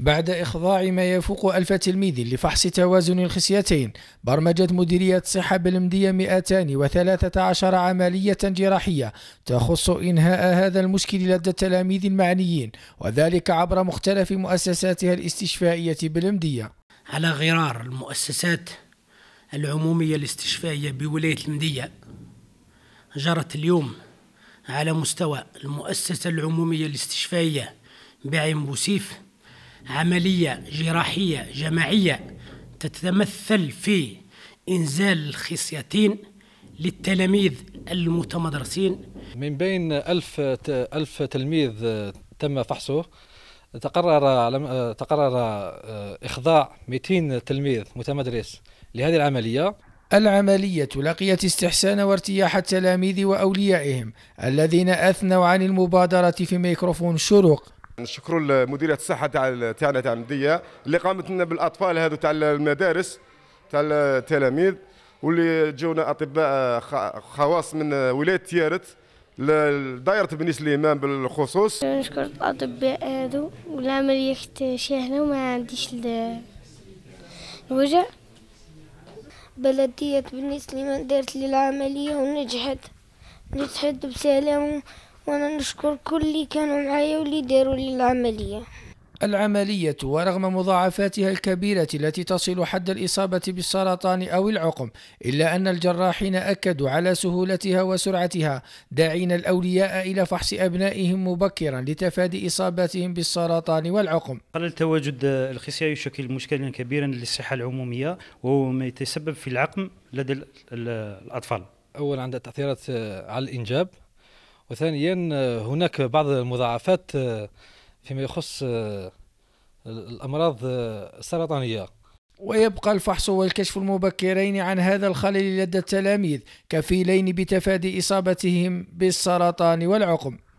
بعد إخضاع ما يفوق ألف تلميذ لفحص توازن الخصيتين برمجت مديرية الصحة بالمدية 213 عملية جراحية تخص إنهاء هذا المشكل لدى التلاميذ المعنيين وذلك عبر مختلف مؤسساتها الاستشفائية بالمدية على غرار المؤسسات العمومية الاستشفائية بولاية المدية جرت اليوم على مستوى المؤسسة العمومية الاستشفائية بعين بوسيف عملية جراحية جماعية تتمثل في إنزال الخصيتين للتلاميذ المتمدرسين من بين ألف, ألف تلميذ تم فحصه تقرر تقرر آه، إخضاع 200 تلميذ متمدرس لهذه العملية العملية لقيت استحسان وارتياح التلاميذ وأوليائهم الذين أثنوا عن المبادرة في ميكروفون شروق نشكروا مديريه الصحه تاع تاعنا تاع المديه اللي قامت لنا بالاطفال هذو تاع المدارس تاع التلاميذ واللي جونا اطباء خواص من ولايه تيارت لدائرة بني سليمان بالخصوص نشكر الأطباء هذو والعملية كانت سهلة وما عنديش الوجع بلدية بني سليمان دارت لي العملية ونجحت نجحت بسلام وانا نشكر كل اللي كانوا معايا واللي داروا لي العمليه العملية ورغم مضاعفاتها الكبيرة التي تصل حد الإصابة بالسرطان أو العقم إلا أن الجراحين أكدوا على سهولتها وسرعتها داعين الأولياء إلى فحص أبنائهم مبكرا لتفادي إصاباتهم بالسرطان والعقم قلل تواجد الخصية يشكل مشكلا كبيرا للصحة العمومية وهو ما يتسبب في العقم لدى الأطفال أولا عندها تأثيرات على الإنجاب وثانيا آه، هناك بعض المضاعفات آه، فيما يخص آه، الأمراض السرطانية ويبقى الفحص والكشف المبكرين عن هذا الخلل لدى التلاميذ كفيلين بتفادي إصابتهم بالسرطان والعقم